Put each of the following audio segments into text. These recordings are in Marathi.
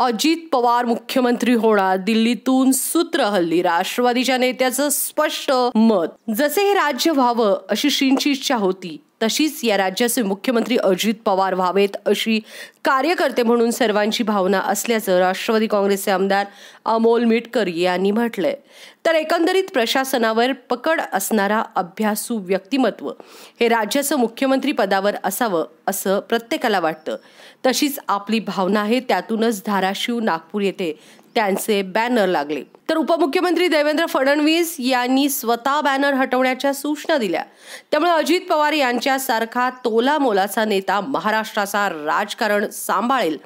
अजित पवार मुख्यमंत्री होणार दिल्लीतून सूत्र हल्ली राष्ट्रवादीच्या नेत्याचं स्पष्ट मत जसे हे राज्य व्हावं अशी शिंची इच्छा होती तशीच या राज्याचे मुख्यमंत्री अजित पवार व्हावेत अशी कार्यकर्ते म्हणून सर्वांची भावना असल्याचं राष्ट्रवादी काँग्रेसचे आमदार अमोल मिटकर यांनी म्हटलंय तर एकंदरीत प्रशासनावर पकड असणारा अभ्यासू व्यक्तिमत्व हे राज्याचं मुख्यमंत्री पदावर असावं असं प्रत्येकाला वाटतं तशीच आपली भावना आहे त्यातूनच धाराशिव नागपूर येथे त्यांचे बॅनर लागले तर उपमुख्यमंत्री देवेंद्र फडणवीस यांनी स्वतः बॅनर हटवण्याच्या सूचना दिल्या त्यामुळे अजित पवार यांच्यासारखा तोलामोलाचा नेता महाराष्ट्राचा राजकारण सांभाळेल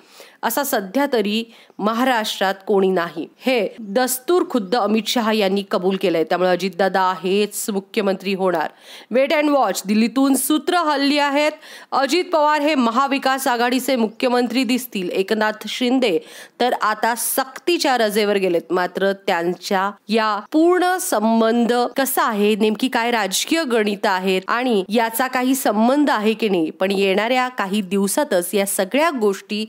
असा सध्या तरी महाराष्ट्रात कोणी नाही हे दस्तूर खुद्द अमित शहा यांनी कबूल केलंय त्यामुळे अजितदादा हेच मुख्यमंत्री होणार वेट अँड वॉच दिल्लीतून सूत्र हल्ली आहेत अजित पवार हे महाविकास आघाडीचे मुख्यमंत्री दिसतील एकनाथ शिंदे तर आता सक्तीच्या रजेवर गेलेत मात्र त्यांच्या या पूर्ण संबंध कसा आहे नेमकी काय राजकीय गणित आहेत आणि याचा काही संबंध आहे की नाही पण येणाऱ्या काही दिवसातच या सगळ्या गोष्टी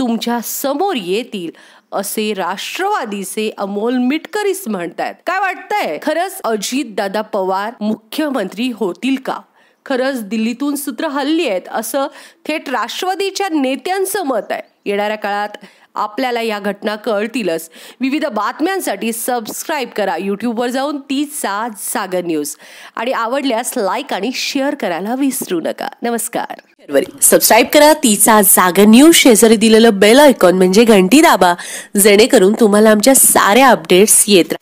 तुमच्या समोर येतील असे राष्ट्रवादीचे अमोल मिटकरीस म्हणतात काय वाटतंय खरंच अजित दादा पवार मुख्यमंत्री होतील का खरंच दिल्लीतून सूत्र हल्ली आहेत असं थेट राष्ट्रवादीच्या नेत्यांचं मत आहे येणाऱ्या काळात आपल्याला या घटना कळतीलच विविध बातम्यांसाठी सबस्क्राईब करा यूट्यूबवर जाऊन तीचा सागर न्यूज आणि आवडल्यास लाईक आणि शेअर करायला विसरू नका नमस्कार सबस्क्राईब करा तीचा जागर न्यूज शेजारी दिलेलं बेल आयकॉन म्हणजे घंटी दाबा जेणेकरून तुम्हाला आमच्या साऱ्या अपडेट्स येत